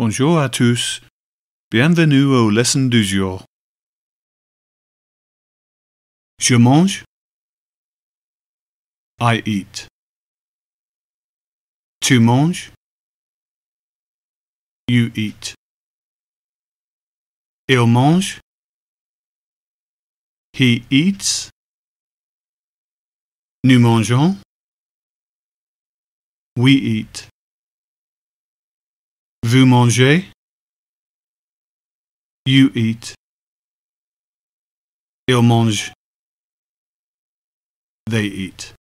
Bonjour à tous. Bienvenue au lesson du jour. Je mange. I eat. Tu manges. You eat. Il mange. He eats. Nous mangeons. We eat. Vous mangez. You eat. Ils mangent. They eat.